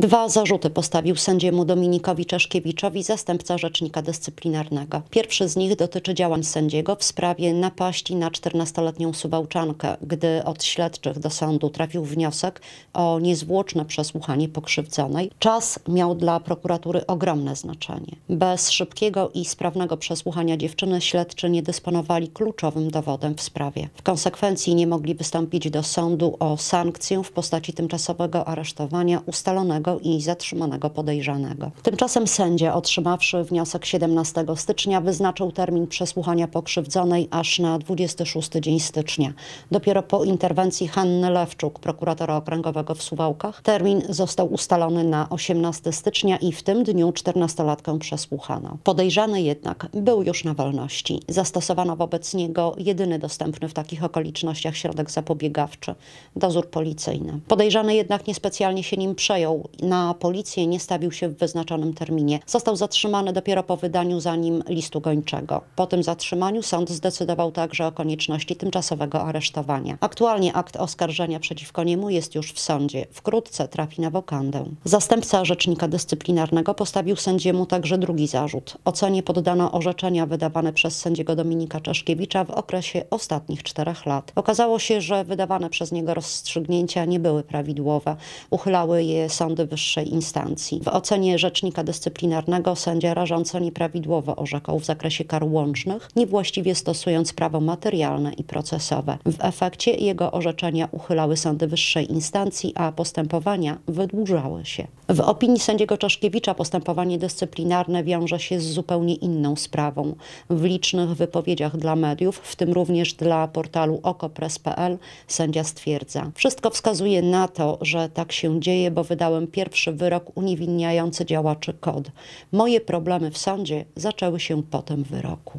Dwa zarzuty postawił sędziemu Dominikowi Czeszkiewiczowi zastępca rzecznika dyscyplinarnego. Pierwszy z nich dotyczy działań sędziego w sprawie napaści na 14-letnią subałczankę, gdy od śledczych do sądu trafił wniosek o niezwłoczne przesłuchanie pokrzywdzonej. Czas miał dla prokuratury ogromne znaczenie. Bez szybkiego i sprawnego przesłuchania dziewczyny śledczy nie dysponowali kluczowym dowodem w sprawie. W konsekwencji nie mogli wystąpić do sądu o sankcję w postaci tymczasowego aresztowania ustalonego i zatrzymanego podejrzanego. Tymczasem sędzia, otrzymawszy wniosek 17 stycznia, wyznaczył termin przesłuchania pokrzywdzonej aż na 26 dzień stycznia. Dopiero po interwencji Hanny Lewczuk, prokuratora okręgowego w Suwałkach, termin został ustalony na 18 stycznia i w tym dniu 14-latkę przesłuchano. Podejrzany jednak był już na wolności. Zastosowano wobec niego jedyny dostępny w takich okolicznościach środek zapobiegawczy – dozór policyjny. Podejrzany jednak niespecjalnie się nim przejął na policję nie stawił się w wyznaczonym terminie. Został zatrzymany dopiero po wydaniu za nim listu gończego. Po tym zatrzymaniu sąd zdecydował także o konieczności tymczasowego aresztowania. Aktualnie akt oskarżenia przeciwko niemu jest już w sądzie. Wkrótce trafi na wokandę. Zastępca rzecznika dyscyplinarnego postawił sędziemu także drugi zarzut. Ocenie poddano orzeczenia wydawane przez sędziego Dominika Czaszkiewicza w okresie ostatnich czterech lat. Okazało się, że wydawane przez niego rozstrzygnięcia nie były prawidłowe. Uchylały je sądy sądy wyższej instancji. W ocenie rzecznika dyscyplinarnego sędzia rażąco nieprawidłowo orzekał w zakresie kar łącznych, niewłaściwie stosując prawo materialne i procesowe. W efekcie jego orzeczenia uchylały sądy wyższej instancji, a postępowania wydłużały się. W opinii sędziego Czaszkiewicza postępowanie dyscyplinarne wiąże się z zupełnie inną sprawą. W licznych wypowiedziach dla mediów, w tym również dla portalu okopres.pl, sędzia stwierdza: Wszystko wskazuje na to, że tak się dzieje, bo wydałem pierwszy wyrok uniewinniający działaczy KOD. Moje problemy w sądzie zaczęły się po tym wyroku.